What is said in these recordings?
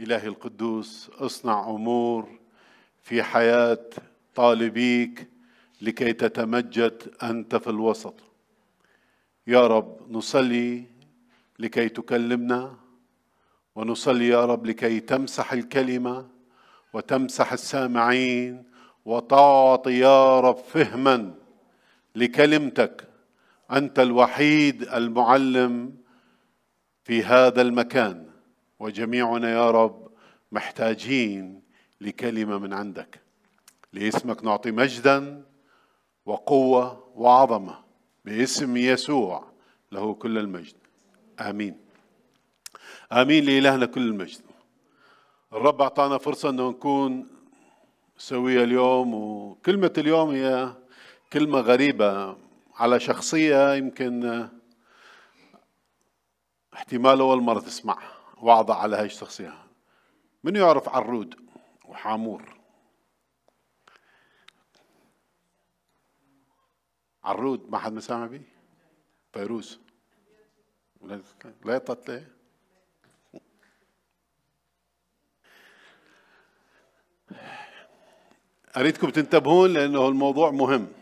إلهي القدوس اصنع أمور في حياة طالبيك لكي تتمجد أنت في الوسط يا رب نصلي لكي تكلمنا ونصلي يا رب لكي تمسح الكلمة وتمسح السامعين وتعطي يا رب فهما لكلمتك أنت الوحيد المعلم في هذا المكان وجميعنا يا رب محتاجين لكلمه من عندك لاسمك نعطي مجدا وقوه وعظمه باسم يسوع له كل المجد امين امين لالهنا كل المجد الرب اعطانا فرصه انه نكون سوية اليوم وكلمة اليوم هي كلمة غريبة على شخصية يمكن احتمال أول مرة تسمعها واضع على هاي الشخصية من يعرف عرود وحامور عرود ما حد مسامع به فيروز لا يطلع اريدكم تنتبهون لانه الموضوع مهم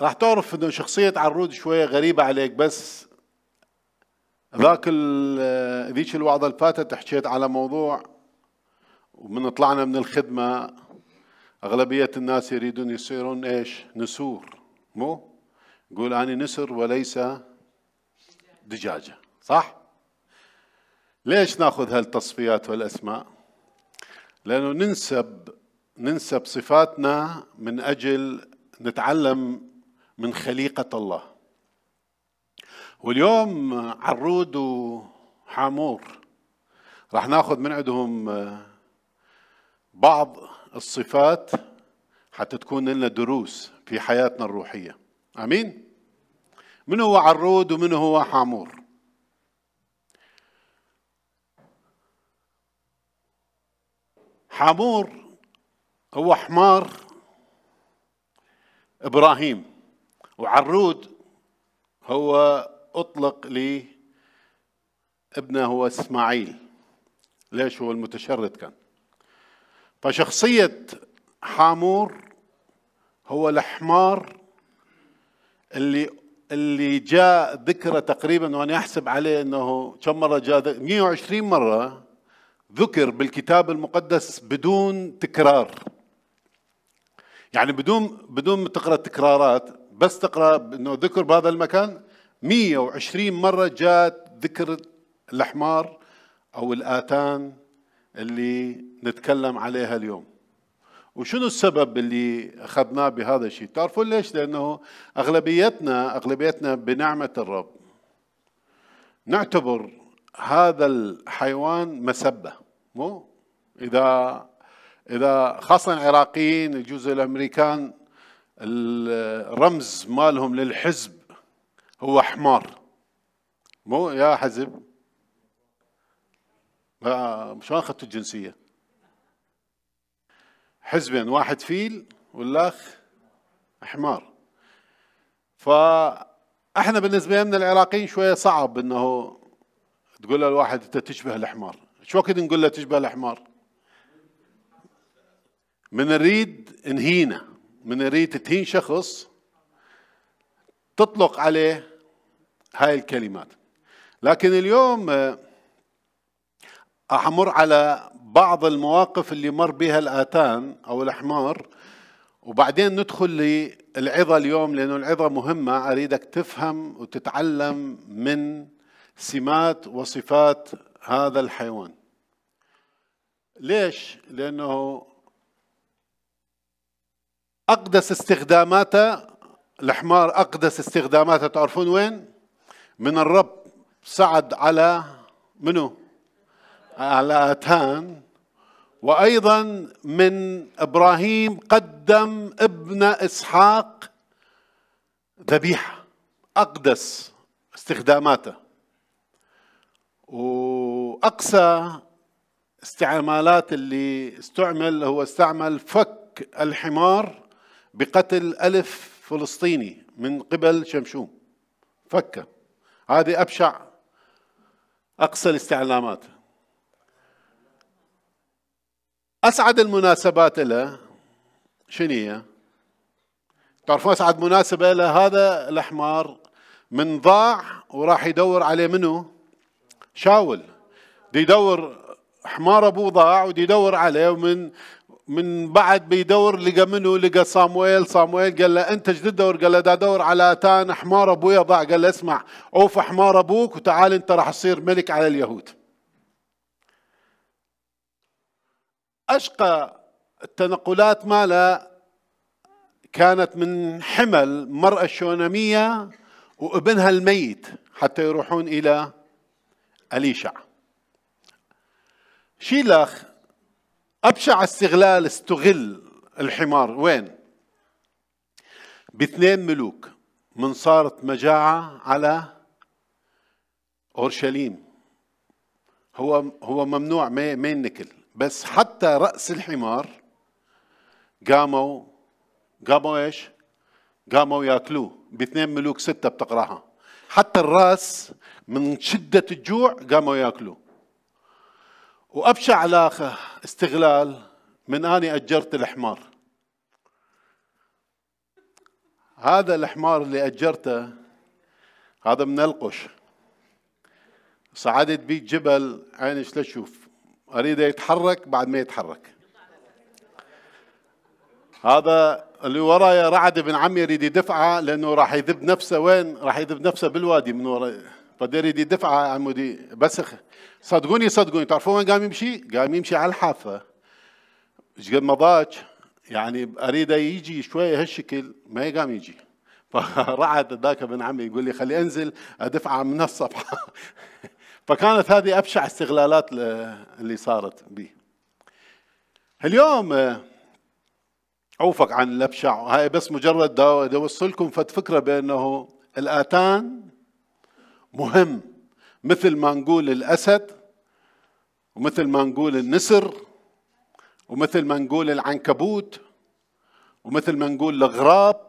راح تعرف انه شخصية عرود شوية غريبة عليك بس ذاك ذيك الوعظة اللي فاتت حكيت على موضوع ومن طلعنا من الخدمة أغلبية الناس يريدون يصيرون إيش نسور مو يقول أنا نسر وليس دجاجة صح ليش ناخذ هالتصفيات والأسماء لأنه ننسب ننسب صفاتنا من أجل نتعلم من خليقة الله واليوم عرود وحامور راح ناخذ من عندهم آه، بعض الصفات حتى تكون لنا دروس في حياتنا الروحيه امين من هو عرود ومن هو حامور حامور هو حمار ابراهيم وعرود هو أطلق لي ابنه هو إسماعيل ليش هو المتشرد كان فشخصية حامور هو الحمار اللي اللي جاء ذكره تقريبا وانا احسب عليه انه كم مره جاء 120 مره ذكر بالكتاب المقدس بدون تكرار يعني بدون بدون تقرا تكرارات بس تقرا انه ذكر بهذا المكان 120 مرة جاءت ذكر الحمار أو الآتان اللي نتكلم عليها اليوم وشنو السبب اللي أخذناه بهذا الشيء تعرفوا ليش لأنه أغلبيتنا أغلبيتنا بنعمة الرب نعتبر هذا الحيوان مسبة مو إذا إذا خاصة العراقيين الجزء الأمريكان الرمز مالهم للحزب هو حمار مو يا حزب شلون اخذت الجنسيه؟ حزبين واحد فيل والاخ حمار فاحنا بالنسبه لنا العراقيين شويه صعب انه تقول للواحد انت تشبه الحمار شو وقت نقول له تشبه الحمار من نريد نهينه من نريد تهين شخص تطلق عليه هاي الكلمات لكن اليوم آه، أحمر على بعض المواقف اللي مر بها الآتان أو الأحمار وبعدين ندخل للعظة اليوم لأنه العظة مهمة أريدك تفهم وتتعلم من سمات وصفات هذا الحيوان ليش؟ لأنه أقدس استخداماته الحمار أقدس استخداماته تعرفون وين؟ من الرب صعد على منو؟ على أتان وأيضا من إبراهيم قدم ابن إسحاق ذبيحة أقدس استخداماته وأقسى استعمالات اللي استعمل هو استعمل فك الحمار بقتل ألف فلسطيني من قبل شمشوم فكه هذه أبشع أقصى الاستعلامات أسعد المناسبات له شنية تعرفون أسعد مناسبة لهذا الحمار من ضاع وراح يدور عليه منه شاول دي يدور حمار ابوه ضاع ودي يدور عليه ومن من بعد بيدور لقى منه لقى صامويل صامويل قال له انت ايش تدور قال له دا دور على تان حمار ابويا ضاع قال له اسمع اوف حمار ابوك وتعال انت راح تصير ملك على اليهود اشقى التنقلات ماله كانت من حمل مرأة شونمية وابنها الميت حتى يروحون إلى أليشع شيلخ أبشع استغلال استغل الحمار وين؟ باثنين ملوك من صارت مجاعة على أورشليم هو هو ممنوع ما ما ينكل بس حتى رأس الحمار قاموا قاموا ايش؟ قاموا ياكلوه باثنين ملوك ستة بتقرأها حتى الراس من شدة الجوع قاموا ياكلوه وابشع علاقه استغلال من اني اجرت الحمار هذا الحمار اللي اجرته هذا من القش صعدت بيه جبل عينش تشوف اريده يتحرك بعد ما يتحرك هذا اللي ورايا رعد ابن عمي يريد يدفعه لانه راح يذب نفسه وين؟ راح يذب نفسه بالوادي من ورايا فداري دي دفعه على المدير بس صدقوني صدقوني تعرفوا وين قام يمشي؟ قام يمشي على الحافه ايش قد ما ضاج يعني اريده يجي شويه هالشكل ما قام يجي فرعد ذاك ابن عمي يقول لي خلي انزل ادفعه من الصفحه فكانت هذه ابشع استغلالات اللي صارت بي اليوم آه، اوفق عن الابشع هاي بس مجرد دا اوصلكم فد فكره بانه الاتان مهم مثل ما نقول الأسد ومثل ما نقول النسر ومثل ما نقول العنكبوت ومثل ما نقول الغراب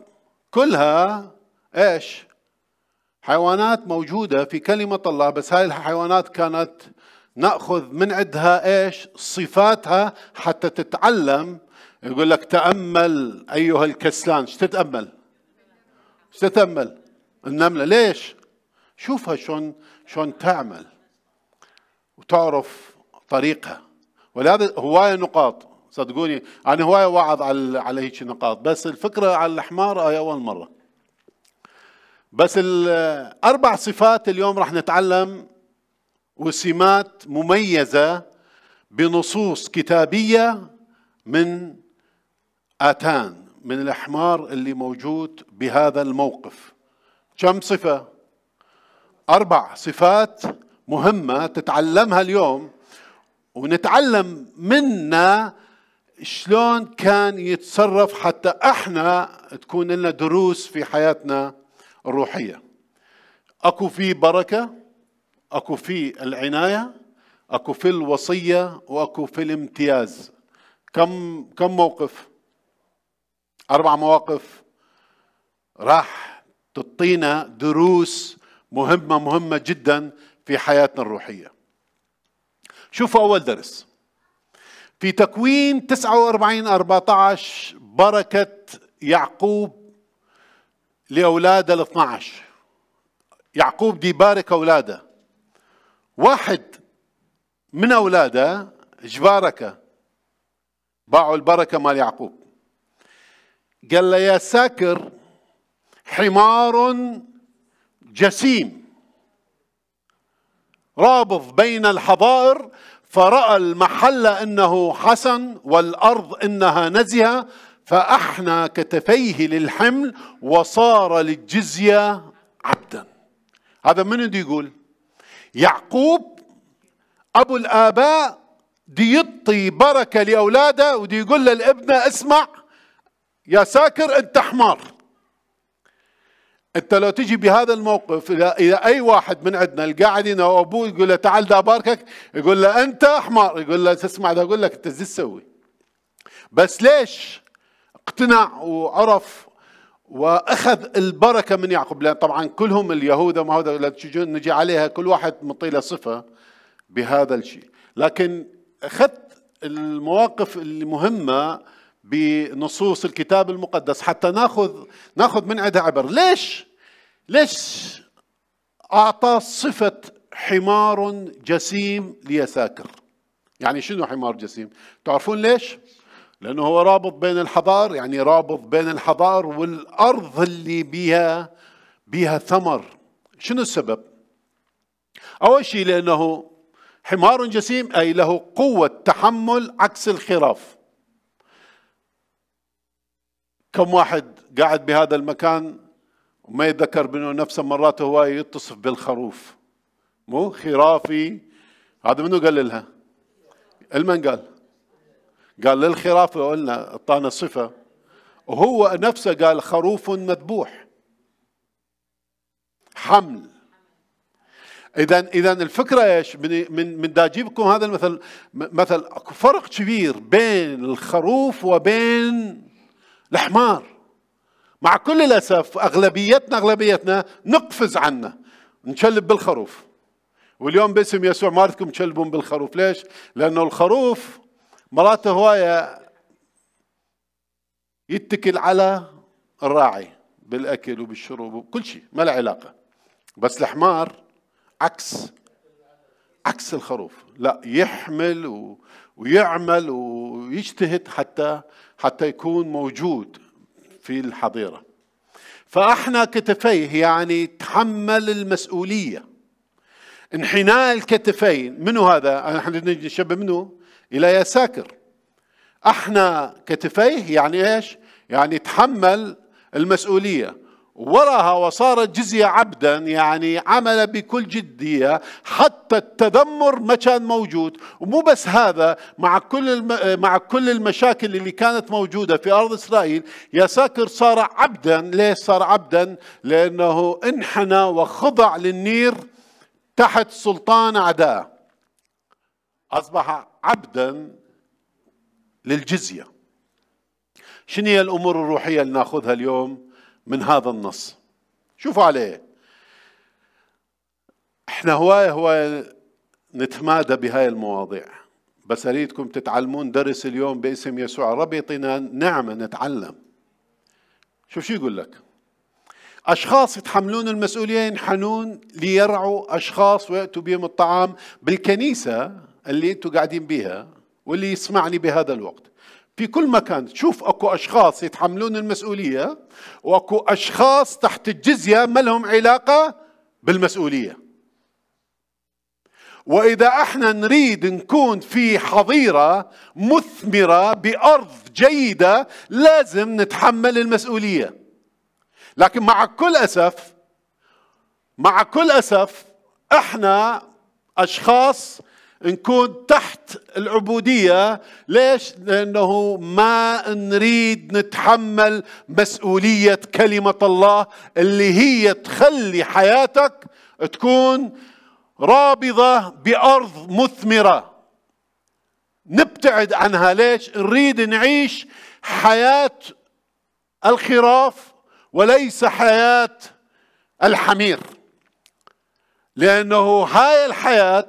كلها ايش؟ حيوانات موجودة في كلمة الله بس هاي الحيوانات كانت نأخذ من عندها ايش؟ صفاتها حتى تتعلم يقول لك تأمل أيها الكسلان، ايش تتأمل؟ ايش تتأمل؟ النملة ليش؟ شوفها شلون شلون تعمل وتعرف طريقها ولهذا هواية نقاط صدقوني أنا هواية واعظ على على هيك نقاط بس الفكرة على الحمار هي أول مرة بس الأربع صفات اليوم راح نتعلم وسمات مميزة بنصوص كتابية من آتان من الحمار اللي موجود بهذا الموقف كم صفة أربع صفات مهمة تتعلمها اليوم ونتعلم منا شلون كان يتصرف حتى احنا تكون لنا دروس في حياتنا الروحيه اكو في بركه اكو في العنايه اكو في الوصيه واكو في الامتياز كم كم موقف اربع مواقف راح تعطينا دروس مهمة مهمة جدا في حياتنا الروحية شوفوا أول درس في تكوين 49 14 بركة يعقوب لأولاده ال 12 يعقوب دي بارك أولاده واحد من أولاده جباركة باعوا البركة مال يعقوب قال له يا ساكر حمار جسيم رابض بين الحظائر فرأى المحل أنه حسن والأرض أنها نزهة فأحنى كتفيه للحمل وصار للجزية عبدا هذا من بده يقول يعقوب أبو الآباء دي يطي بركة لأولاده ودي يقول للابنة اسمع يا ساكر أنت حمار انت لو تجي بهذا الموقف اذا اي واحد من عندنا القاعد هنا وابوه يقول له تعال دا باركك يقول له انت حمار يقول له تسمع ده اقول لك انت ايش تسوي بس ليش اقتنع وعرف واخذ البركه من يعقوب لان طبعا كلهم اليهود ما هذا نجي عليها كل واحد مطيلة صفه بهذا الشيء لكن اخذت المواقف المهمه بنصوص الكتاب المقدس حتى ناخذ ناخذ من عندها عبر ليش ليش اعطى صفه حمار جسيم ليساكر يعني شنو حمار جسيم تعرفون ليش لانه هو رابط بين الحضار يعني رابط بين الحضار والارض اللي بيها بيها ثمر شنو السبب اول شيء لانه حمار جسيم اي له قوه تحمل عكس الخراف كم واحد قاعد بهذا المكان وما يتذكر بأنه نفسه مرات هو يتصف بالخروف مو خرافي هذا منو قال لها المن قال قال للخرافة قلنا اعطانا صفة وهو نفسه قال خروف مذبوح حمل اذا اذا الفكره ايش؟ من من من اجيبكم هذا المثل مثل فرق كبير بين الخروف وبين الحمار مع كل الأسف أغلبيتنا أغلبيتنا نقفز عنه نشلب بالخروف واليوم باسم يسوع ما أردكم تشلبون بالخروف ليش؟ لأنه الخروف مرات هواية يتكل على الراعي بالأكل وبالشرب وكل شيء ما له علاقة بس الحمار عكس عكس الخروف لا يحمل و... ويعمل ويجتهد حتى حتى يكون موجود في الحظيره فاحنا كتفيه يعني تحمل المسؤوليه انحناء الكتفين منو هذا احنا نشبه منو؟ الى يا ساكر احنا كتفيه يعني ايش يعني تحمل المسؤوليه وراها وصارت جزية عبدا يعني عمل بكل جدية حتى التذمر ما كان موجود ومو بس هذا مع كل الم... مع كل المشاكل اللي كانت موجودة في أرض إسرائيل يا ساكر صار عبدا ليش صار عبدا لأنه انحنى وخضع للنير تحت سلطان عداء أصبح عبدا للجزية شنو هي الأمور الروحية اللي ناخذها اليوم؟ من هذا النص شوفوا عليه احنا هواية هواية نتمادى بهاي المواضيع بس أريدكم تتعلمون درس اليوم باسم يسوع ربي يعطينا نعمة نتعلم شوف شو يقول لك أشخاص يتحملون المسؤولية ينحنون ليرعوا أشخاص ويأتوا بهم الطعام بالكنيسة اللي أنتم قاعدين بها واللي يسمعني بهذا الوقت في كل مكان تشوف اكو اشخاص يتحملون المسؤوليه واكو اشخاص تحت الجزيه ما لهم علاقه بالمسؤوليه واذا احنا نريد نكون في حظيره مثمره بارض جيده لازم نتحمل المسؤوليه لكن مع كل اسف مع كل اسف احنا اشخاص نكون تحت العبودية ليش؟ لأنه ما نريد نتحمل مسؤولية كلمة الله اللي هي تخلي حياتك تكون رابضة بأرض مثمرة نبتعد عنها ليش؟ نريد نعيش حياة الخراف وليس حياة الحمير لأنه هاي الحياة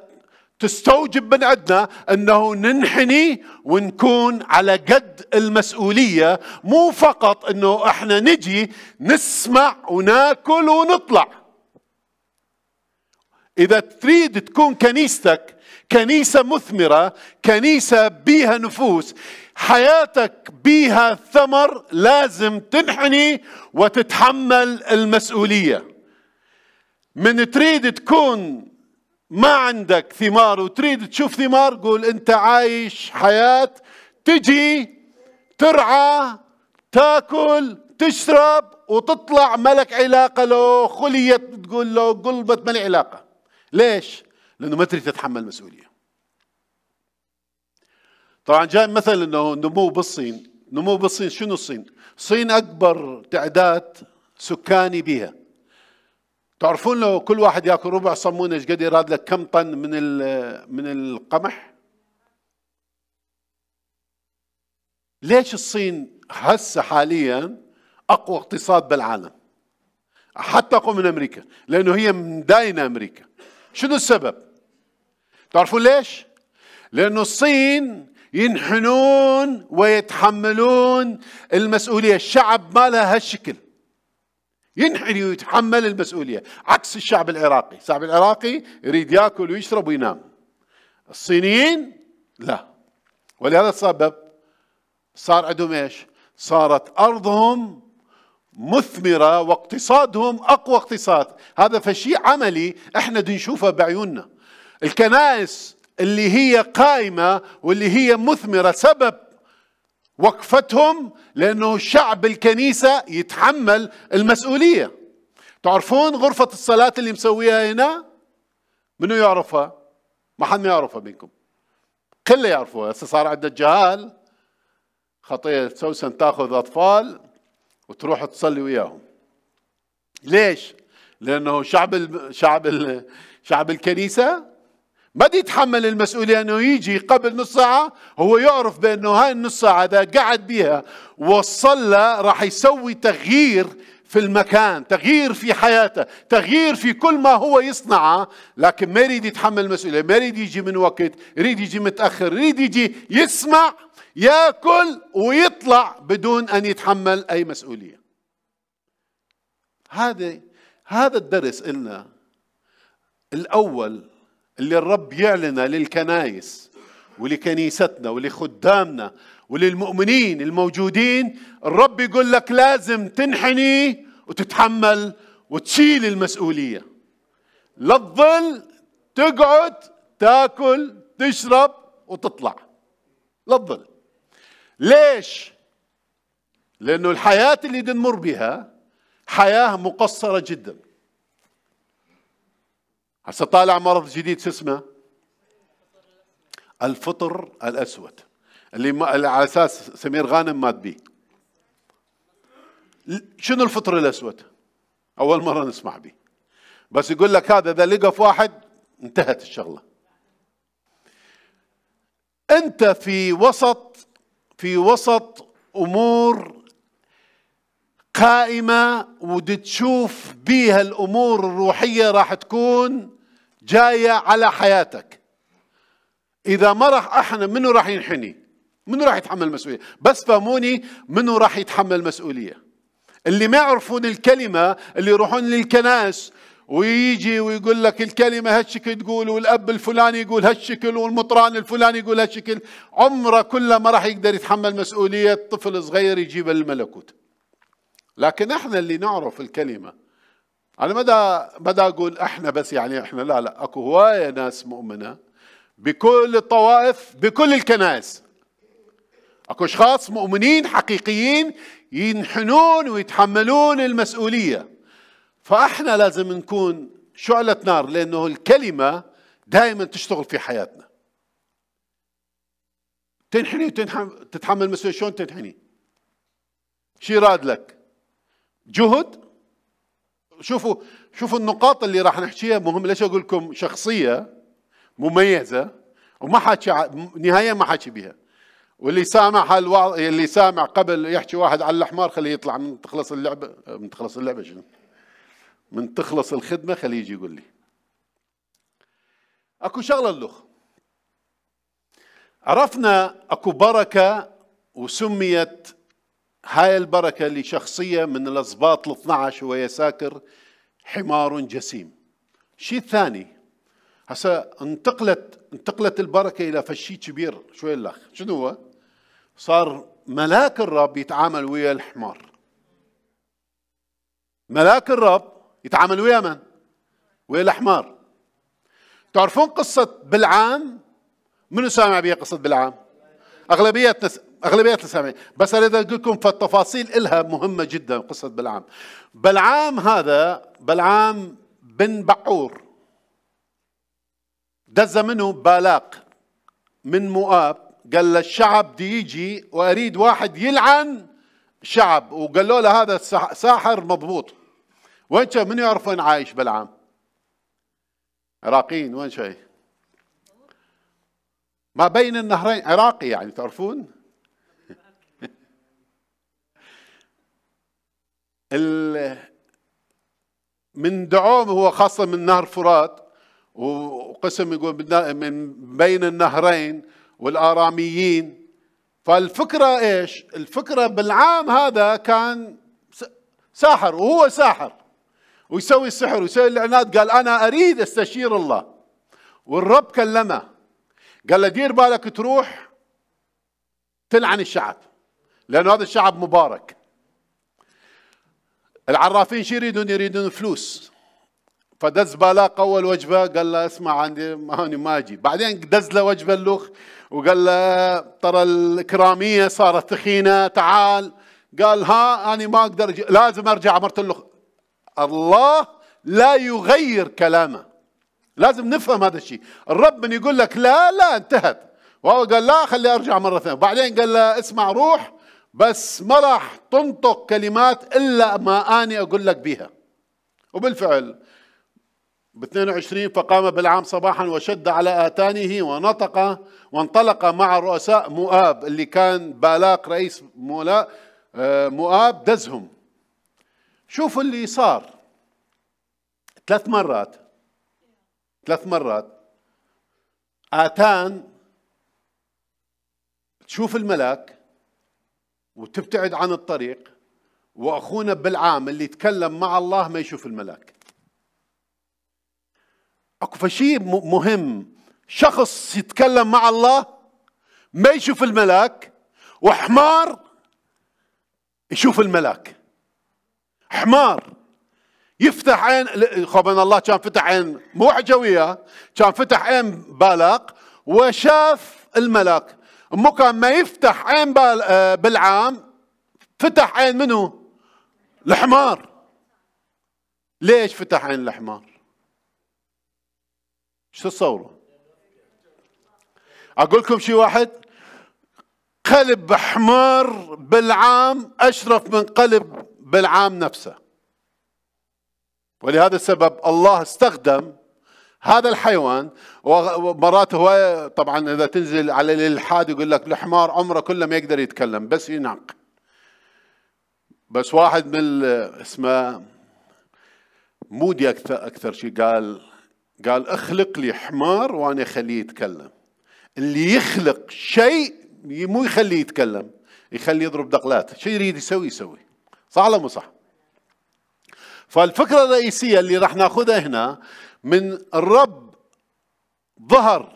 تستوجب من عندنا انه ننحني ونكون على قد المسؤوليه مو فقط انه احنا نجي نسمع وناكل ونطلع اذا تريد تكون كنيستك كنيسه مثمره كنيسه بيها نفوس حياتك بيها ثمر لازم تنحني وتتحمل المسؤوليه من تريد تكون ما عندك ثمار وتريد تشوف ثمار قول انت عايش حياة تجي ترعى تاكل تشرب وتطلع ملك علاقة لو خليت تقول لو قلبت ملي علاقة ليش؟ لأنه ما تريد تتحمل مسؤولية طبعا جاء مثل أنه النمو بالصين نمو بالصين شنو الصين؟ الصين أكبر تعداد سكاني بها تعرفون لو كل واحد ياكل ربع صمونه ايش قد يراد لك كم طن من من القمح؟ ليش الصين هسه حاليا اقوى اقتصاد بالعالم؟ حتى اقوى من امريكا، لانه هي مداينه امريكا. شنو السبب؟ تعرفون ليش؟ لانه الصين ينحنون ويتحملون المسؤوليه، الشعب ماله هالشكل. ينحني ويتحمل المسؤولية عكس الشعب العراقي الشعب العراقي يريد يأكل ويشرب وينام الصينيين لا ولهذا السبب صار عندهم ايش صارت أرضهم مثمرة واقتصادهم أقوى اقتصاد هذا فشيء عملي احنا نشوفه بعيوننا الكنائس اللي هي قائمة واللي هي مثمرة سبب وقفتهم لأنه شعب الكنيسة يتحمل المسؤولية تعرفون غرفة الصلاة اللي مسويها هنا منو يعرفها ما حد ما يعرفها منكم كل يعرفوها هسه صار عندنا جهال خطية سوسن تاخذ أطفال وتروح تصلي وياهم ليش لأنه شعب الـ شعب الـ شعب الكنيسة ما يتحمل المسؤولية أنه يجي قبل نص ساعة هو يعرف بأنه هاي النص ساعة إذا قعد بها وصلها راح يسوي تغيير في المكان تغيير في حياته تغيير في كل ما هو يصنعه لكن ما يريد يتحمل المسؤولية ما يريد يجي من وقت يريد يجي متأخر يريد يجي يسمع ياكل ويطلع بدون أن يتحمل أي مسؤولية هذا هذا الدرس إلنا الأول اللي الرب يعلنه للكنائس ولكنيستنا ولخدامنا وللمؤمنين الموجودين الرب يقول لك لازم تنحني وتتحمل وتشيل المسؤولية لا تظل تقعد تاكل تشرب وتطلع لا تظل ليش؟ لأنه الحياة اللي نمر بها حياة مقصرة جداً هسه طالع مرض جديد شو اسمه الفطر الاسود اللي, ما اللي على اساس سمير غانم مات به شنو الفطر الاسود اول مره نسمع به بس يقول لك هذا اذا لقى في واحد انتهت الشغله انت في وسط في وسط امور قائمه وتشوف بيها الامور الروحيه راح تكون جاية على حياتك إذا ما راح أحنا منو راح ينحني منو راح يتحمل المسؤولية بس فهموني منو راح يتحمل المسؤولية اللي ما يعرفون الكلمة اللي يروحون للكنائس ويجي ويقول لك الكلمة هالشكل تقول والأب الفلاني يقول هالشكل والمطران الفلاني يقول هالشكل عمره كله ما راح يقدر يتحمل مسؤولية طفل صغير يجيب الملكوت لكن احنا اللي نعرف الكلمه على مدى مدى اقول احنا بس يعني احنا لا لا اكو هوايه ناس مؤمنه بكل الطوائف بكل الكنائس اكو اشخاص مؤمنين حقيقيين ينحنون ويتحملون المسؤوليه فاحنا لازم نكون شعله نار لانه الكلمه دائما تشتغل في حياتنا تنحني وتتحمل مسؤوليه شلون تنحني شي راد لك جهد شوفوا شوفوا النقاط اللي راح نحكيها مهم ليش اقول لكم شخصيه مميزه وما حكي نهايه ما حكي بها واللي سامع هالوع... اللي سامع قبل يحكي واحد على الاحمر خليه يطلع من تخلص اللعبه من تخلص اللعبه شنو من تخلص الخدمه خليه يجي يقول لي اكو شغله اللخ عرفنا اكو بركه وسميت هاي البركة لشخصية من الأصباط 12 وهي ساكر حمار جسيم شيء ثاني هسا انتقلت انتقلت البركة إلى فشي كبير شوي الأخ شنو هو صار ملاك الرب يتعامل ويا الحمار ملاك الرب يتعامل ويا من ويا الحمار تعرفون قصة بلعام منو سامع بها قصة بلعام أغلبية أغلبية السامعين بس أريد أقول لكم فالتفاصيل إلها مهمة جدا قصة بلعام بلعام هذا بلعام بن بعور دز منه بالاق من مؤاب قال الشعب دي يجي وأريد واحد يلعن شعب وقالوا له هذا ساحر مضبوط وين شايف من يعرف وين عايش بلعام عراقيين وين شايف ما بين النهرين عراقي يعني تعرفون من دعوم هو خاصة من نهر فرات وقسم يقول من بين النهرين والآراميين فالفكرة إيش الفكرة بالعام هذا كان ساحر وهو ساحر ويسوي السحر ويسوي العناد قال أنا أريد استشير الله والرب كلمه قال له دير بالك تروح تلعن الشعب لأن هذا الشعب مبارك العرافين شو يريدون يريدون فلوس فدز بلاق اول وجبه قال له اسمع عندي ما ما اجي بعدين دز له وجبه اللوخ وقال له ترى الكراميه صارت ثخينه تعال قال ها انا ما اقدر أجي. لازم ارجع مرت اللوخ الله لا يغير كلامه لازم نفهم هذا الشيء الرب من يقول لك لا لا انتهت وهو قال لا خلي ارجع مره ثانيه بعدين قال له اسمع روح بس ما راح تنطق كلمات إلا ما اني أقول لك بها وبالفعل ب 22 فقام بالعام صباحا وشد على آتانه ونطق وانطلق مع رؤساء مؤاب اللي كان بالاق رئيس مولا آه، مؤاب دزهم شوفوا اللي صار ثلاث مرات ثلاث مرات آتان تشوف الملاك وتبتعد عن الطريق واخونا بالعام اللي يتكلم مع الله ما يشوف الملاك اكو فشي مهم شخص يتكلم مع الله ما يشوف الملاك وحمار يشوف الملاك حمار يفتح عين خبنا الله كان فتح عين مو عجوية كان فتح عين بالاق وشاف الملاك مكان ما يفتح عين آه، بالعام فتح عين منه الحمار ليش فتح عين الحمار شو تصوروا اقول لكم شيء واحد قلب حمار بالعام اشرف من قلب بالعام نفسه ولهذا السبب الله استخدم هذا الحيوان ومرات هو طبعا اذا تنزل على الالحاد يقول لك الحمار عمره كله ما يقدر يتكلم بس ينعق بس واحد من اسمه مودي اكثر اكثر شيء قال قال اخلق لي حمار وانا اخليه يتكلم اللي يخلق شيء مو يخليه يتكلم يخليه يضرب دقلات شيء يريد يسوي يسوي صح ولا مو صح فالفكره الرئيسيه اللي راح ناخذها هنا من الرب ظهر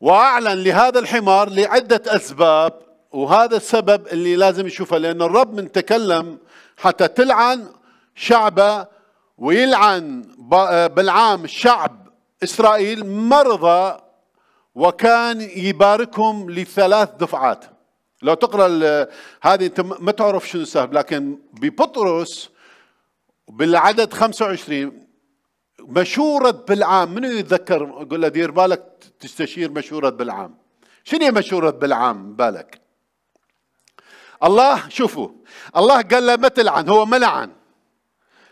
واعلن لهذا الحمار لعده اسباب وهذا السبب اللي لازم يشوفه لان الرب من تكلم حتى تلعن شعبه ويلعن بالعام شعب اسرائيل مرضى وكان يباركهم لثلاث دفعات لو تقرا هذه انت ما تعرف شنو السبب لكن ببطرس بالعدد 25 مشورة بالعام منو يتذكر يقول له دير بالك تستشير مشورة بالعام شنو مشورة بالعام بالك الله شوفوا الله قال له ما تلعن هو ما لعن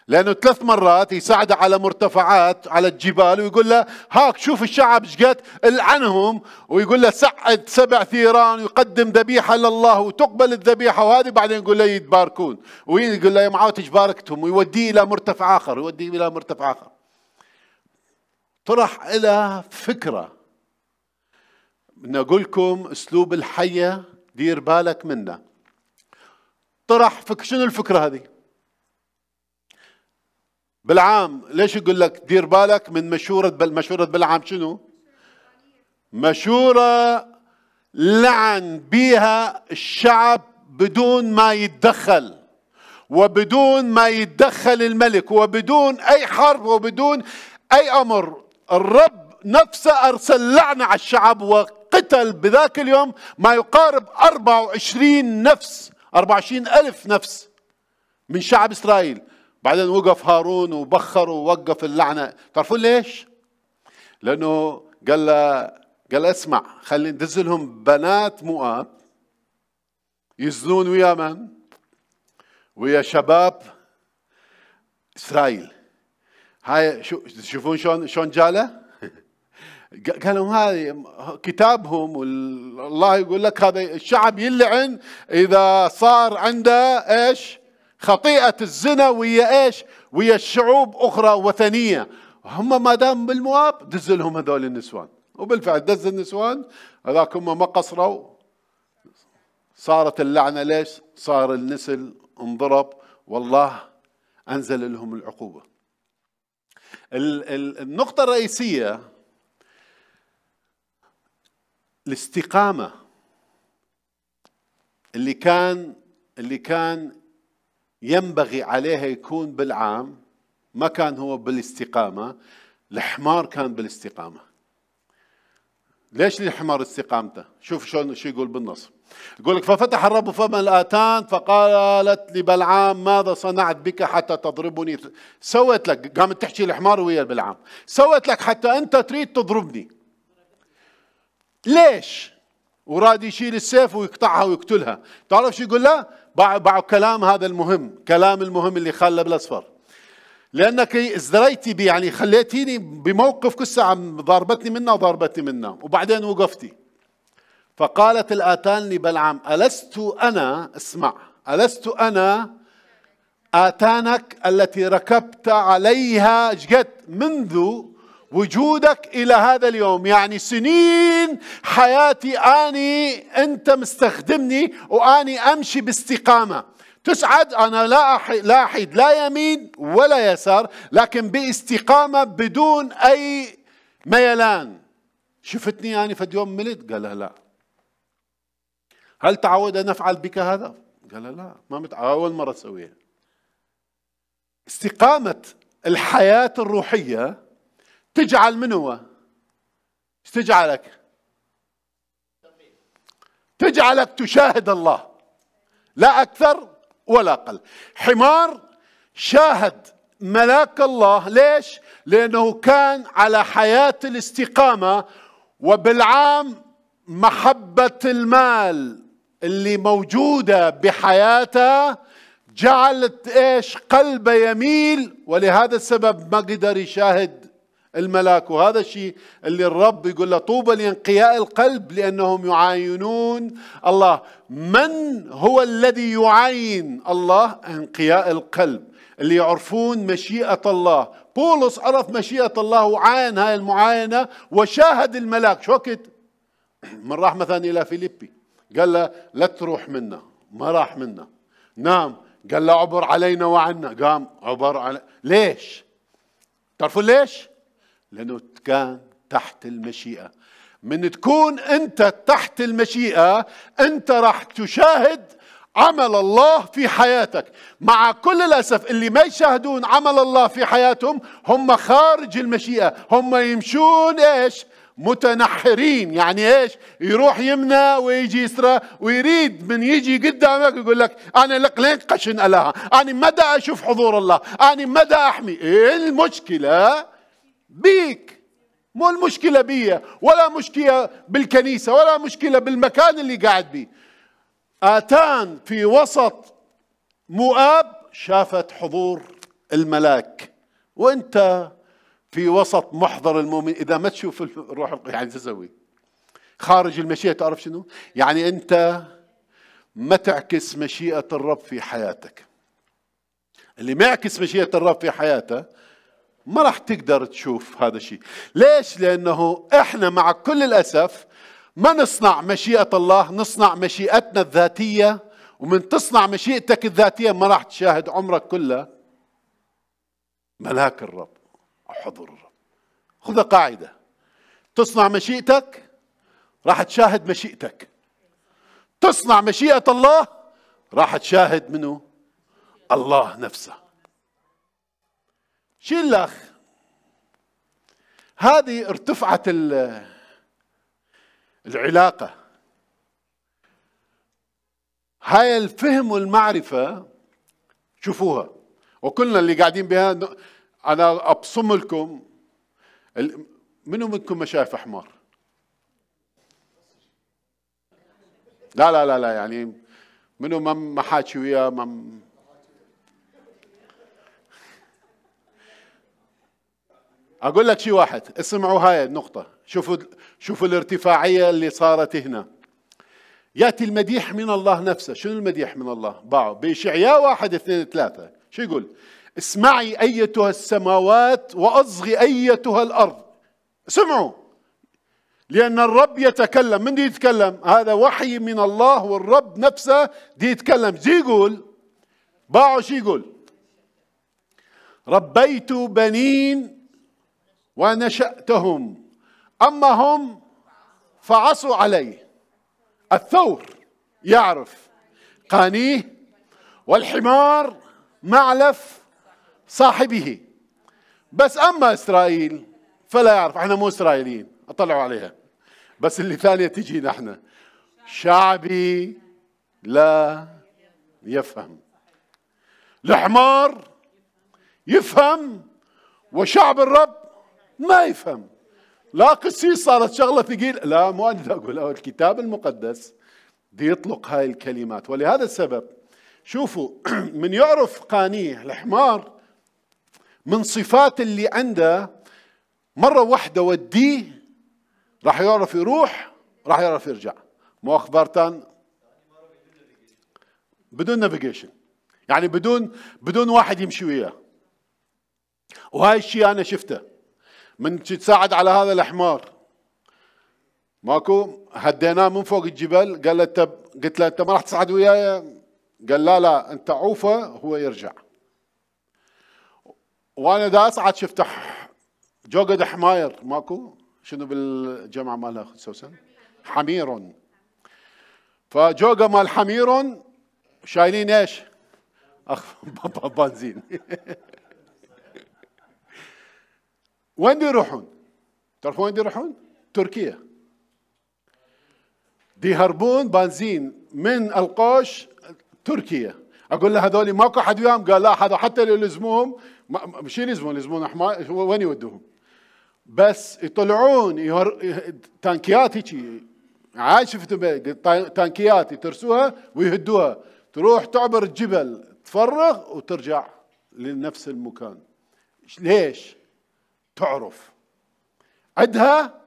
لأنه ثلاث مرات يساعده على مرتفعات على الجبال ويقول له هاك شوف الشعب شقد العنهم ويقول له سعد سبع ثيران ويقدم ذبيحة لله وتقبل الذبيحة وهذه بعدين يقول له يتباركون ويقول له يا معاوي باركتهم ويوديه إلى مرتفع آخر يوديه إلى مرتفع آخر طرح إلى فكرة نقول أقول لكم أسلوب الحية دير بالك منه طرح فك شنو الفكرة هذه بالعام ليش يقول لك دير بالك من مشورة بل مشورة بالعام شنو مشورة لعن بها الشعب بدون ما يتدخل وبدون ما يتدخل الملك وبدون أي حرب وبدون أي أمر الرب نفسه أرسل لعنة على الشعب وقتل بذاك اليوم ما يقارب 24 نفس 24 ألف نفس من شعب إسرائيل بعدين وقف هارون وبخر ووقف اللعنة تعرفون ليش؟ لأنه قال له قال اسمع خلي ندزلهم لهم بنات مؤاب يزنون ويا من؟ ويا شباب إسرائيل هاي شو تشوفون شلون شلون جاله؟ قالوا هاي كتابهم والله يقول لك هذا الشعب يلعن اذا صار عنده ايش؟ خطيئه الزنا ويا ايش؟ ويا الشعوب اخرى وثنيه هم ما دام بالمواب دز لهم هذول النسوان وبالفعل دز النسوان هذاك هم ما قصروا صارت اللعنه ليش؟ صار النسل انضرب والله انزل لهم العقوبه النقطة الرئيسية الاستقامة اللي كان اللي كان ينبغي عليها يكون بالعام ما كان هو بالاستقامة الحمار كان بالاستقامة ليش الحمار استقامته شوف شلون شو يقول بالنص يقول لك ففتح الرب فم الآتان فقالت لبلعام ماذا صنعت بك حتى تضربني سويت لك قامت تحكي الحمار ويا بلعام سويت لك حتى أنت تريد تضربني ليش وراد يشيل السيف ويقطعها ويقتلها تعرف شو يقول له بعد كلام هذا المهم كلام المهم اللي خلى بالأصفر لانك ازدريتي بي يعني خليتيني بموقف كل عم ضربتني منها وضربتني منها وبعدين وقفتي فقالت الاتان لبلعام الست انا اسمع الست انا اتانك التي ركبت عليها جد منذ وجودك إلى هذا اليوم يعني سنين حياتي أني أنت مستخدمني وأني أمشي باستقامة تسعد أنا لا أحيد, لا احيد لا يمين ولا يسار لكن باستقامة بدون أي ميلان شفتني يعني في يوم ملت قال لا هل تعود أن أفعل بك هذا قال لا ما مت أول مرة أسويها استقامة الحياة الروحية تجعل من هو تجعلك تجعلك تشاهد الله لا أكثر ولا أقل حمار شاهد ملاك الله ليش؟ لأنه كان على حياة الاستقامة وبالعام محبة المال اللي موجودة بحياته جعلت ايش قلبه يميل ولهذا السبب ما قدر يشاهد الملاك وهذا الشيء اللي الرب يقول له طوبى لانقياء القلب لانهم يعاينون الله من هو الذي يعاين الله انقياء القلب اللي يعرفون مشيئة الله بولس عرف مشيئة الله وعاين هاي المعاينة وشاهد الملاك شو وقت من راح مثلا إلى فيليبي قال له لا تروح منا ما راح منا نام قال له عبر علينا وعنا قام عبر على ليش تعرفوا ليش لأنه كان تحت المشيئة من تكون أنت تحت المشيئة أنت راح تشاهد عمل الله في حياتك مع كل الأسف اللي ما يشاهدون عمل الله في حياتهم هم خارج المشيئة هم يمشون إيش متنحرين يعني ايش يروح يمنى ويجي يسرى ويريد من يجي قدامك يقول لك انا لك لين قشن الها انا مدى اشوف حضور الله انا مدى احمي ايه المشكله بيك مو المشكلة بي ولا مشكلة بالكنيسة ولا مشكلة بالمكان اللي قاعد بي آتان في وسط مؤاب شافت حضور الملاك وانت في وسط محضر المؤمن اذا ما تشوف الروح يعني تسوي خارج المشيئه تعرف شنو يعني انت ما تعكس مشيئه الرب في حياتك اللي ما يعكس مشيئه الرب في حياته ما راح تقدر تشوف هذا الشيء ليش لأنه إحنا مع كل الأسف ما نصنع مشيئة الله نصنع مشيئتنا الذاتية ومن تصنع مشيئتك الذاتية ما راح تشاهد عمرك كله ملاك الرب حضور الرب خذها قاعدة تصنع مشيئتك راح تشاهد مشيئتك تصنع مشيئة الله راح تشاهد منه الله نفسه شيل الاخ هذه ارتفعت العلاقه هاي الفهم والمعرفه شوفوها وكلنا اللي قاعدين بها انا ابصم لكم منو منكم ما شايف حمار؟ لا لا لا لا يعني منو ما حاكي وياه ما اقول لك شيء واحد اسمعوا هاي النقطه شوفوا شوفوا الارتفاعيه اللي صارت هنا ياتي المديح من الله نفسه شنو المديح من الله باعه بشعياء واحد اثنين ثلاثه شو يقول اسمعي ايتها السماوات واصغي ايتها الارض اسمعوا لأن الرب يتكلم من دي يتكلم هذا وحي من الله والرب نفسه دي يتكلم زي يقول باعوا شو يقول ربيت بنين ونشأتهم أما هم فعصوا عليه الثور يعرف قانيه والحمار معلف صاحبه بس أما إسرائيل فلا يعرف احنا مو إسرائيليين اطلعوا عليها بس اللي ثانية تجينا احنا شعبي لا يفهم الحمار يفهم وشعب الرب ما يفهم لا قسيس صارت شغله ثقيله لا مو انا اقول الكتاب المقدس دي يطلق هاي الكلمات ولهذا السبب شوفوا من يعرف قانيه الحمار من صفات اللي عنده مره واحده وديه راح يعرف يروح راح يعرف يرجع مو اخبرتان بدون نافيجيشن يعني بدون بدون واحد يمشي وياه وهاي الشيء انا شفته من تساعد على هذا الحمار ماكو هديناه من فوق الجبل قال له قلت له انت ما راح تصعد وياي قال لا لا انت عوفه هو يرجع وانا دا اصعد شفت جوقد حماير ماكو شنو بالجمعه مالها سوسن حمير فجوقه مال حمير شايلين ايش؟ اخ بنزين وين بيروحون؟ تعرفون وين بيروحون؟ تركيا بيهربون بنزين من القوش تركيا اقول له هذول ماكو حد وياهم قال لا هذا حتى اللي لزموهم مش يلزمون يلزمون احمال وين يودوهم بس يطلعون يهر... تانكيات هيك عاد شفت تانكيات يترسوها ويهدوها تروح تعبر الجبل تفرغ وترجع لنفس المكان ليش؟ تعرف عندها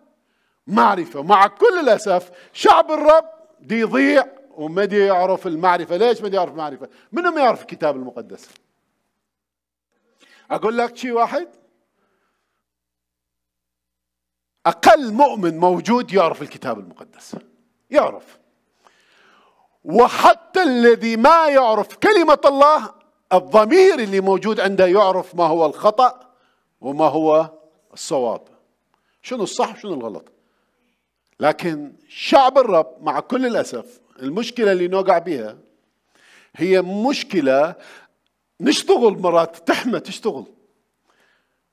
معرفة مع كل الأسف شعب الرب دي يضيع وما دي يعرف المعرفة ليش ما دي يعرف المعرفة منهم يعرف الكتاب المقدس أقول لك شيء واحد أقل مؤمن موجود يعرف الكتاب المقدس يعرف وحتى الذي ما يعرف كلمة الله الضمير اللي موجود عنده يعرف ما هو الخطأ وما هو الصواب شنو الصح وشنو الغلط لكن شعب الرب مع كل الأسف المشكلة اللي نوقع بها هي مشكلة نشتغل مرات تحمى تشتغل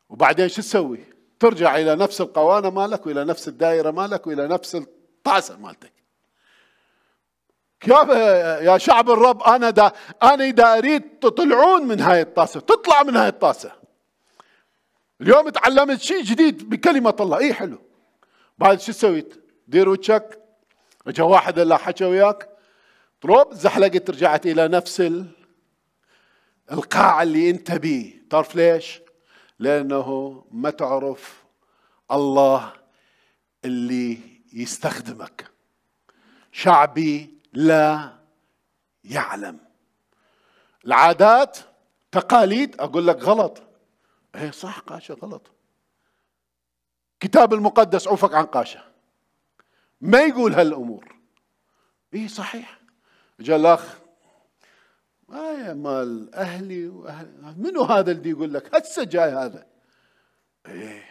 وبعدين شو تسوي ترجع إلى نفس القوانة مالك وإلى نفس الدائرة مالك وإلى نفس الطعسة مالتك يا يا شعب الرب انا دا انا دا اريد تطلعون من هاي الطاسه تطلع من هاي الطاسه اليوم تعلمت شيء جديد بكلمة الله اي حلو بعد شو سويت دير وجهك اجا واحد اللي حكى وياك تروب زحلقت رجعت الى نفس ال... القاع اللي انت بيه تعرف ليش لانه ما تعرف الله اللي يستخدمك شعبي لا يعلم العادات تقاليد اقول لك غلط ايه صح قاشة غلط كتاب المقدس عفك عن قاشة ما يقول هالأمور إيه صحيح جاء الأخ آية مال أهلي وأهلي منو هذا اللي يقول لك هسه جاي هذا إيه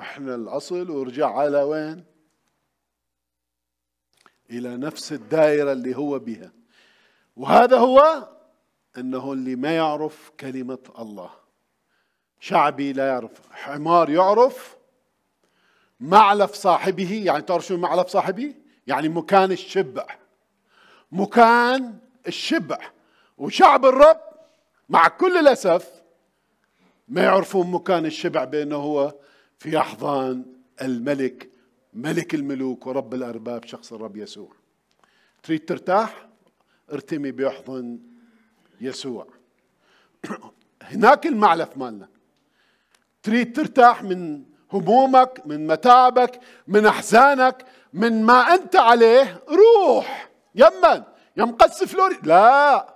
احنا الأصل ورجع على وين إلى نفس الدائرة اللي هو بها وهذا هو أنه اللي ما يعرف كلمة الله شعبي لا يعرف حمار يعرف معلف صاحبه يعني تعرف شو معلف صاحبه يعني مكان الشبع مكان الشبع وشعب الرب مع كل الأسف ما يعرفون مكان الشبع بأنه هو في أحضان الملك ملك الملوك ورب الأرباب شخص الرب يسوع تريد ترتاح ارتمي بأحضن يسوع هناك المعلف مالنا تريد ترتاح من همومك من متاعبك من احزانك من ما انت عليه روح يمن يم قص فلوري لا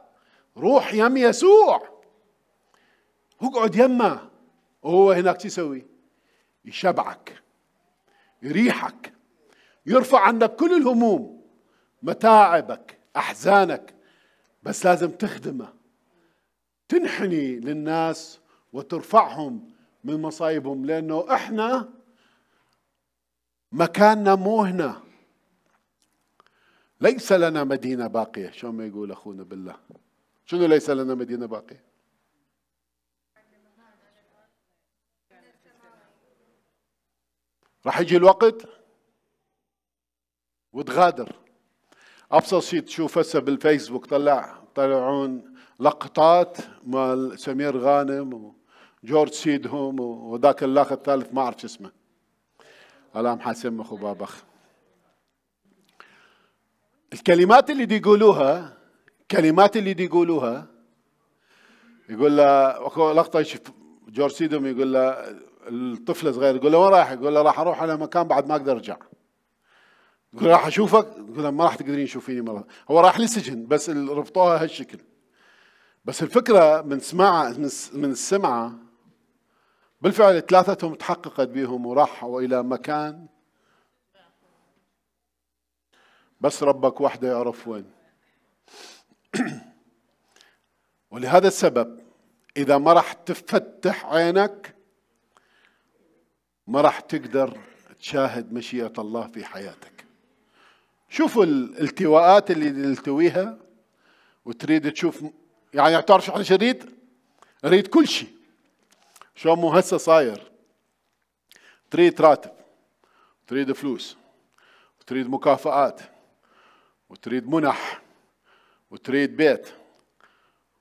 روح يم يسوع اقعد يمه وهو هناك شو يسوي يشبعك يريحك يرفع عنك كل الهموم متاعبك احزانك بس لازم تخدمه تنحني للناس وترفعهم من مصايبهم لأنه إحنا مكاننا مو هنا ليس لنا مدينة باقية شو ما يقول أخونا بالله شنو ليس لنا مدينة باقية راح يجي الوقت وتغادر ابسط شيء تشوف هسه بالفيسبوك طلع طلعون لقطات مال سمير غانم جورج سيدهم وذاك الاخ الثالث ما اعرف شو اسمه الام حسن اخو بابخ الكلمات اللي دي يقولوها الكلمات اللي دي يقولوها يقول له اخو لقطه يشوف جورج سيدهم يقول له الطفل الصغير يقول له وين رايح؟ يقول له راح اروح على مكان بعد ما اقدر ارجع. يقول راح اشوفك؟ يقول ما راح تقدرين تشوفيني مره، هو راح للسجن بس ربطوها هالشكل. بس الفكره من سماعه من السمعه بالفعل ثلاثتهم تحققت بهم وراحوا إلى مكان بس ربك وحده يعرف وين ولهذا السبب إذا ما راح تفتح عينك ما راح تقدر تشاهد مشيئة الله في حياتك شوفوا الالتواءات اللي نلتويها وتريد تشوف يعني تعرف شو نريد؟ أريد كل شيء شو مو هسه صاير تريد راتب تريد فلوس وتريد مكافآت وتريد منح وتريد بيت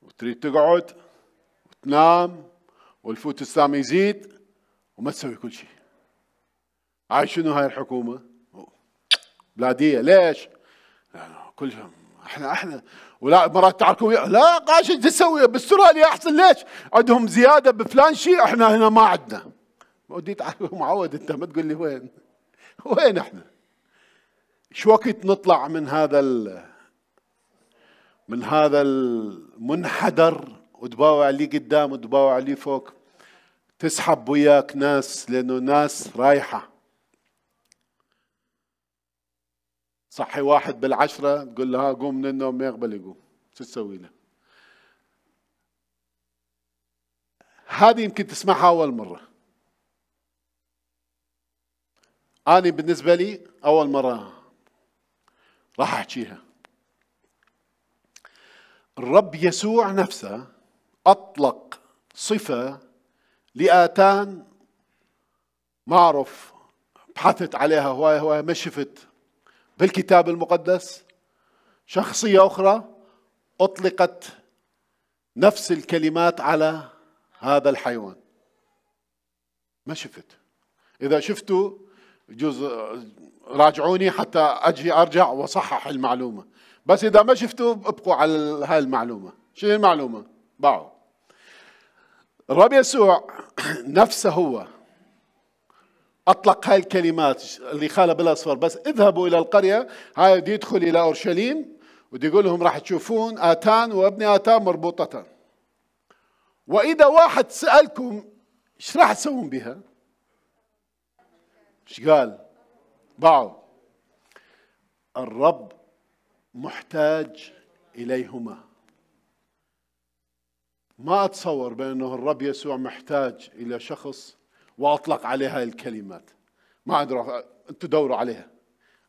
وتريد تقعد وتنام والفوت السام يزيد وما تسوي كل شيء عاي شنو هاي الحكومة بلادية ليش كل احنا احنا ولا مرات تعركوا لا قاش انت تسوي باستراليا احسن ليش؟ عندهم زياده بفلان شيء احنا هنا ما عندنا. ودي معود انت ما تقول لي وين؟ وين احنا؟ شو وقت نطلع من هذا ال... من هذا المنحدر وتباوع لي قدام وتباوع لي فوق تسحب وياك ناس لانه ناس رايحه صحي واحد بالعشرة تقول له ها قوم من النوم ما يقبل يقوم شو تسوي له هذه يمكن تسمعها أول مرة أنا بالنسبة لي أول مرة راح أحكيها الرب يسوع نفسه أطلق صفة لآتان ما أعرف بحثت عليها هواية هواية ما شفت في الكتاب المقدس شخصية أخرى أطلقت نفس الكلمات على هذا الحيوان ما شفت إذا شفتوا جزء راجعوني حتى أجي أرجع وصحح المعلومة بس إذا ما شفتوا ابقوا على هاي المعلومة شو المعلومة؟ باعوا الرب يسوع نفسه هو أطلق هاي الكلمات اللي خالها بالأصفر بس اذهبوا إلى القرية هاي بده يدخل إلى أورشليم ودي يقول لهم راح تشوفون آتان وابن آتان مربوطتان وإذا واحد سألكم ايش راح تسوون بها؟ ايش قال؟ باعوا الرب محتاج إليهما ما أتصور بأنه الرب يسوع محتاج إلى شخص واطلق عليها الكلمات ما عاد دوروا عليها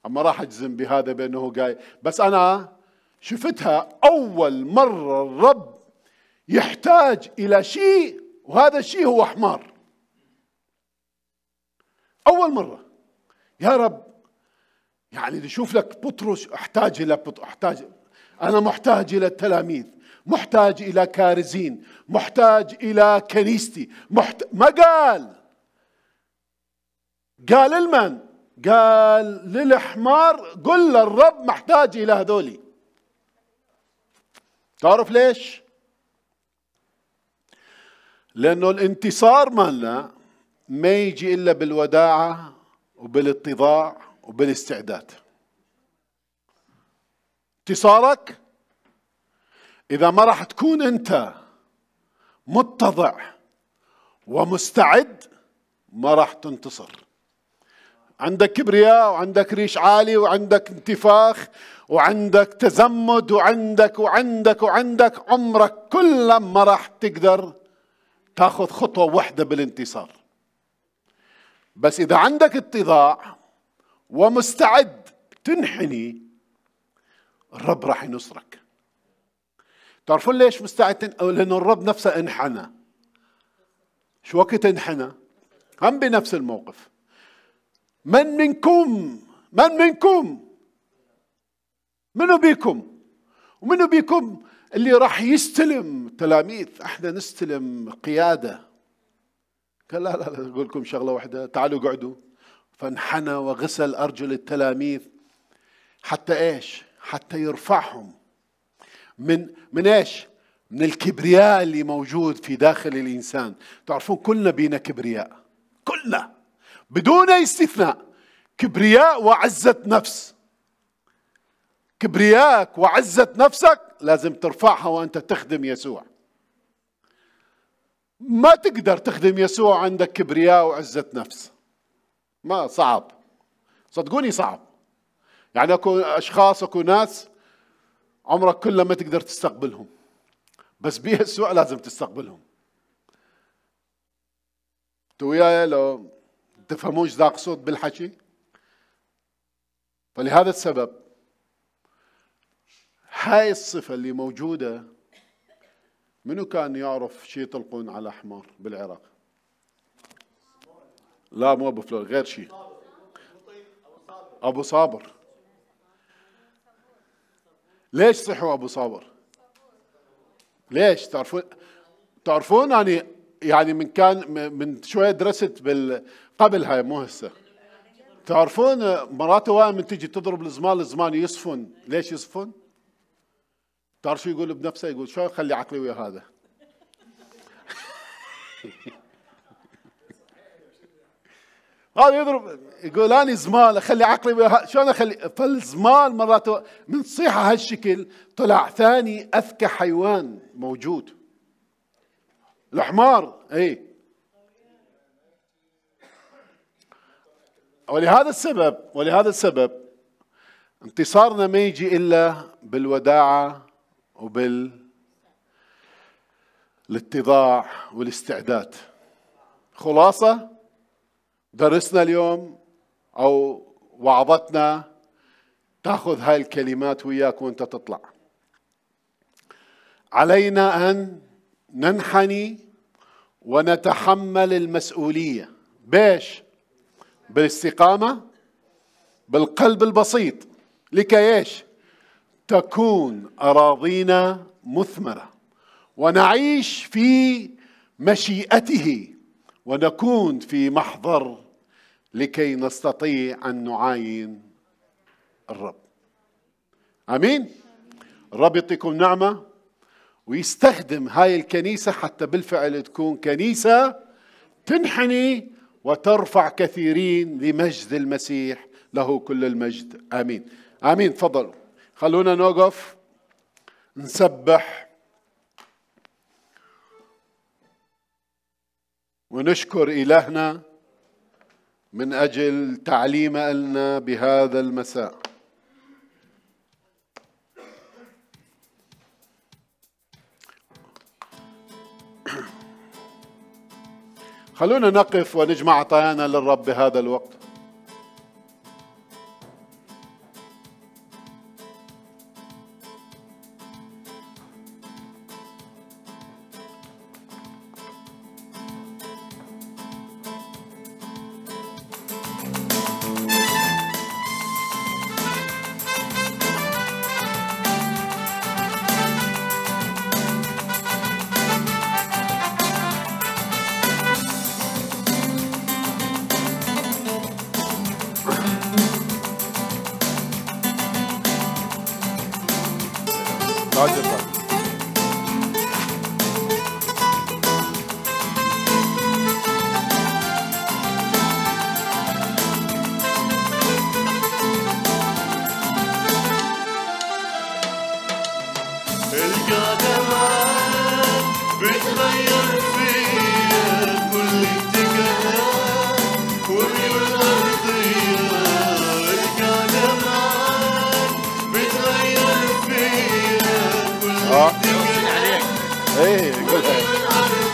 اما راح اجزم بهذا بانه قايل بس انا شفتها اول مره الرب يحتاج الى شيء وهذا الشيء هو حمار اول مره يا رب يعني يشوف لك بطرس احتاج الى بطرس احتاج انا محتاج الى التلاميذ محتاج الى كارزين محتاج الى كنيستي محت... ما قال قال لمن قال للحمار قل الرب محتاج إلى هذولي تعرف ليش لأنه الانتصار مالنا ما يجي إلا بالوداعة وبالاتضاع وبالاستعداد انتصارك إذا ما راح تكون أنت متضع ومستعد ما راح تنتصر عندك كبرياء وعندك ريش عالي وعندك انتفاخ وعندك تزمد وعندك وعندك وعندك عمرك كل ما راح تقدر تاخذ خطوة واحدة بالانتصار بس إذا عندك اتضاع ومستعد تنحني الرب راح ينصرك تعرفون ليش مستعد تن... لأنه الرب نفسه انحنى شو وقت انحنى هم بنفس الموقف من منكم من منكم منو بيكم ومنو بيكم اللي راح يستلم تلاميذ احنا نستلم قياده قال لا لا اقول لكم شغله واحده تعالوا اقعدوا فانحنى وغسل ارجل التلاميذ حتى ايش؟ حتى يرفعهم من من ايش؟ من الكبرياء اللي موجود في داخل الانسان، تعرفون كلنا بينا كبرياء كلنا بدون استثناء كبرياء وعزة نفس كبرياءك وعزة نفسك لازم ترفعها وأنت تخدم يسوع ما تقدر تخدم يسوع عندك كبرياء وعزة نفس ما صعب صدقوني صعب يعني اكو اشخاص اكو ناس عمرك كله ما تقدر تستقبلهم بس بيسوع لازم تستقبلهم انت لو تفهموش ذاق صوت بالحكي فلهذا السبب هاي الصفة اللي موجودة منو كان يعرف شيء يطلقون على حمار بالعراق لا مو أبو فلور غير شيء أبو صابر ليش صحوا أبو صابر ليش تعرفون تعرفون اني يعني من كان من شوية درست بال قبلها مو هسه تعرفون مرات هواي من تجي تضرب الزمان الزمان يصفن ليش يصفن؟ تعرف شو يقول بنفسه يقول شو خلي عقلي ويا هذا هذا يضرب يقول اني زمان اخلي عقلي ويا شلون اخلي فالزمان مرات من صيحه هالشكل طلع ثاني اذكى حيوان موجود الحمار اي ولهذا السبب ولهذا السبب انتصارنا ما يجي الا بالوداعه وبال الاتضاع والاستعداد خلاصه درسنا اليوم او وعظتنا تاخذ هاي الكلمات وياك وانت تطلع علينا ان ننحني ونتحمل المسؤوليه بيش بالاستقامة بالقلب البسيط لكي ايش؟ تكون أراضينا مثمرة ونعيش في مشيئته ونكون في محضر لكي نستطيع أن نعاين الرب أمين الرب يعطيكم نعمة ويستخدم هاي الكنيسة حتى بالفعل تكون كنيسة تنحني وترفع كثيرين لمجد المسيح له كل المجد امين امين تفضلوا خلونا نوقف نسبح ونشكر الهنا من اجل تعليم لنا بهذا المساء خلونا نقف ونجمع عطايانا للرب بهذا الوقت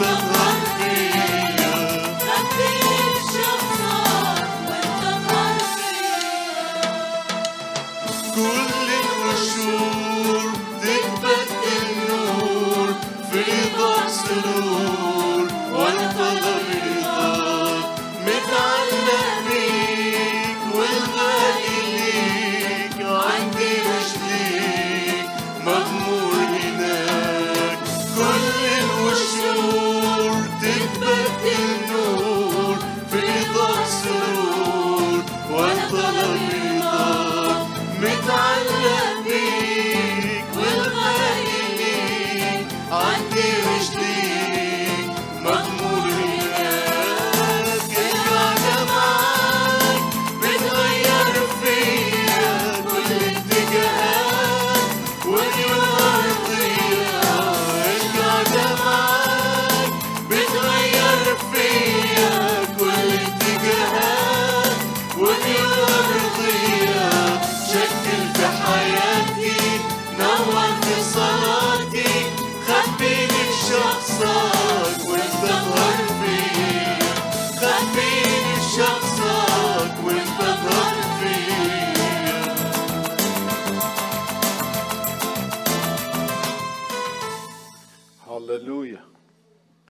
the one